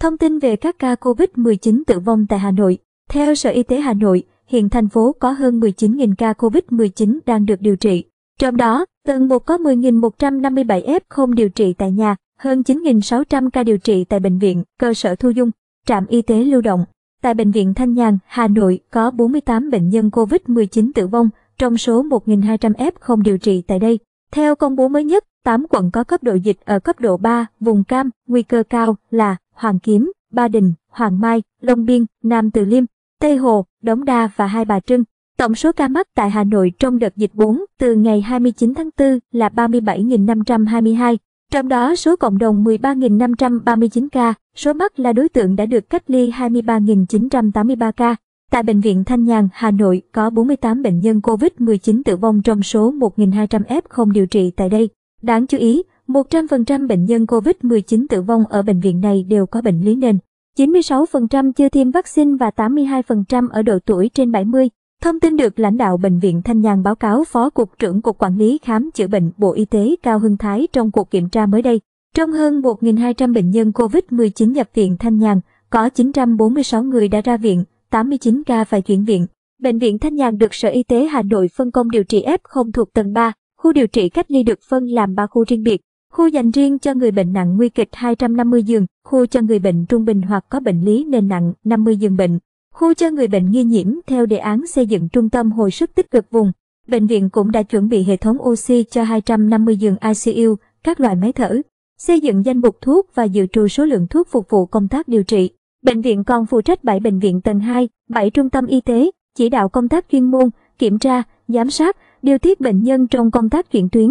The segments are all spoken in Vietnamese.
Thông tin về các ca COVID-19 tử vong tại Hà Nội. Theo Sở Y tế Hà Nội, hiện thành phố có hơn 19.000 ca COVID-19 đang được điều trị. Trong đó, tầng 1 có 10.157 F0 điều trị tại nhà, hơn 9.600 ca điều trị tại bệnh viện, cơ sở thu dung, trạm y tế lưu động. Tại Bệnh viện Thanh Nhàn, Hà Nội có 48 bệnh nhân COVID-19 tử vong, trong số 1.200 F0 điều trị tại đây. Theo công bố mới nhất, 8 quận có cấp độ dịch ở cấp độ 3, vùng cam, nguy cơ cao là Hoàng Kiếm, Ba Đình, Hoàng Mai, Long Biên, Nam Từ Liêm, Tây Hồ, Đống Đa và Hai Bà Trưng. Tổng số ca mắc tại Hà Nội trong đợt dịch 4 từ ngày 29 tháng 4 là 37.522, trong đó số cộng đồng 13.539 ca, số mắc là đối tượng đã được cách ly 23.983 ca. Tại Bệnh viện Thanh Nhàn, Hà Nội có 48 bệnh nhân COVID-19 tử vong trong số 1.200 F không điều trị tại đây. Đáng chú ý, 100% bệnh nhân COVID-19 tử vong ở bệnh viện này đều có bệnh lý nền. 96% chưa tiêm vaccine và 82% ở độ tuổi trên 70. Thông tin được lãnh đạo Bệnh viện Thanh Nhàn báo cáo Phó Cục trưởng Cục Quản lý Khám chữa bệnh Bộ Y tế Cao Hưng Thái trong cuộc kiểm tra mới đây. Trong hơn 1.200 bệnh nhân COVID-19 nhập viện Thanh Nhàn, có 946 người đã ra viện, 89 ca phải chuyển viện. Bệnh viện Thanh Nhàn được Sở Y tế Hà Nội phân công điều trị F0 thuộc tầng 3, khu điều trị cách ly được phân làm 3 khu riêng biệt. Khu dành riêng cho người bệnh nặng nguy kịch 250 giường, khu cho người bệnh trung bình hoặc có bệnh lý nền nặng 50 giường bệnh, khu cho người bệnh nghi nhiễm theo đề án xây dựng trung tâm hồi sức tích cực vùng. Bệnh viện cũng đã chuẩn bị hệ thống oxy cho 250 giường ICU, các loại máy thở, xây dựng danh mục thuốc và dự trù số lượng thuốc phục vụ công tác điều trị. Bệnh viện còn phụ trách 7 bệnh viện tầng 2, 7 trung tâm y tế, chỉ đạo công tác chuyên môn, kiểm tra, giám sát, điều tiết bệnh nhân trong công tác chuyển tuyến,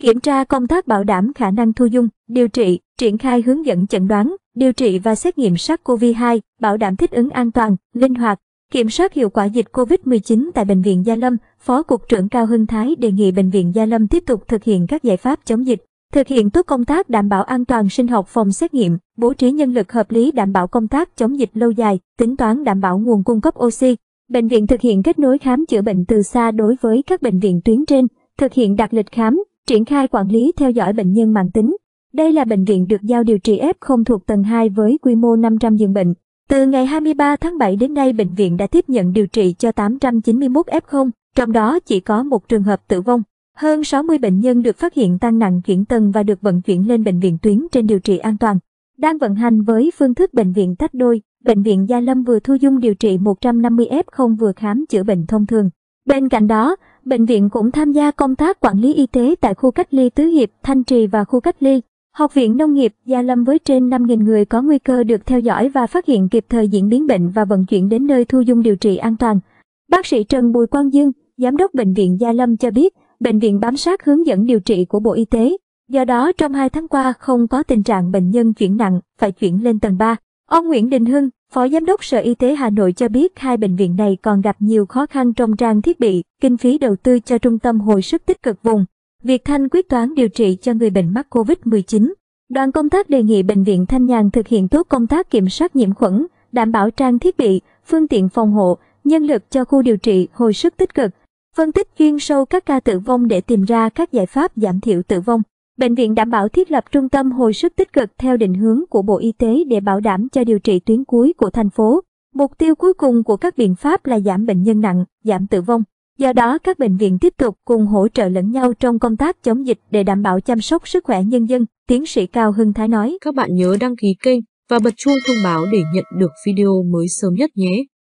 kiểm tra công tác bảo đảm khả năng thu dung, điều trị, triển khai hướng dẫn chẩn đoán, điều trị và xét nghiệm SARS-CoV-2, bảo đảm thích ứng an toàn, linh hoạt, kiểm soát hiệu quả dịch COVID-19 tại Bệnh viện Gia Lâm, Phó Cục trưởng Cao Hưng Thái đề nghị Bệnh viện Gia Lâm tiếp tục thực hiện các giải pháp chống dịch, thực hiện tốt công tác đảm bảo an toàn sinh học phòng xét nghiệm, bố trí nhân lực hợp lý đảm bảo công tác chống dịch lâu dài, tính toán đảm bảo nguồn cung cấp oxy. Bệnh viện thực hiện kết nối khám chữa bệnh từ xa đối với các bệnh viện tuyến trên, thực hiện đặt lịch khám, Triển khai quản lý theo dõi bệnh nhân mạng tính. Đây là bệnh viện được giao điều trị F0 thuộc tầng 2 với quy mô 500 giường bệnh. Từ ngày 23 tháng 7 đến nay, bệnh viện đã tiếp nhận điều trị cho 891 F0, trong đó chỉ có một trường hợp tử vong. Hơn 60 bệnh nhân được phát hiện tăng nặng chuyển tầng và được vận chuyển lên bệnh viện tuyến trên điều trị an toàn. Đang vận hành với phương thức bệnh viện tách đôi, bệnh viện Gia Lâm vừa thu dung điều trị 150 F0 vừa khám chữa bệnh thông thường. Bên cạnh đó, Bệnh viện cũng tham gia công tác quản lý y tế tại khu cách ly Tứ Hiệp, Thanh Trì và khu cách ly. Học viện Nông nghiệp Gia Lâm với trên 5.000 người có nguy cơ được theo dõi và phát hiện kịp thời diễn biến bệnh và vận chuyển đến nơi thu dung điều trị an toàn. Bác sĩ Trần Bùi Quang Dương, Giám đốc Bệnh viện Gia Lâm cho biết, bệnh viện bám sát hướng dẫn điều trị của Bộ Y tế. Do đó, trong 2 tháng qua không có tình trạng bệnh nhân chuyển nặng, phải chuyển lên tầng 3. Ông Nguyễn Đình Hưng, Phó Giám đốc Sở Y tế Hà Nội cho biết hai bệnh viện này còn gặp nhiều khó khăn trong trang thiết bị, kinh phí đầu tư cho trung tâm hồi sức tích cực vùng. việc Thanh quyết toán điều trị cho người bệnh mắc COVID-19. Đoàn công tác đề nghị Bệnh viện Thanh Nhàn thực hiện tốt công tác kiểm soát nhiễm khuẩn, đảm bảo trang thiết bị, phương tiện phòng hộ, nhân lực cho khu điều trị hồi sức tích cực, phân tích chuyên sâu các ca tử vong để tìm ra các giải pháp giảm thiểu tử vong. Bệnh viện đảm bảo thiết lập trung tâm hồi sức tích cực theo định hướng của Bộ Y tế để bảo đảm cho điều trị tuyến cuối của thành phố. Mục tiêu cuối cùng của các biện pháp là giảm bệnh nhân nặng, giảm tử vong. Do đó, các bệnh viện tiếp tục cùng hỗ trợ lẫn nhau trong công tác chống dịch để đảm bảo chăm sóc sức khỏe nhân dân, tiến sĩ Cao Hưng Thái nói. Các bạn nhớ đăng ký kênh và bật chuông thông báo để nhận được video mới sớm nhất nhé.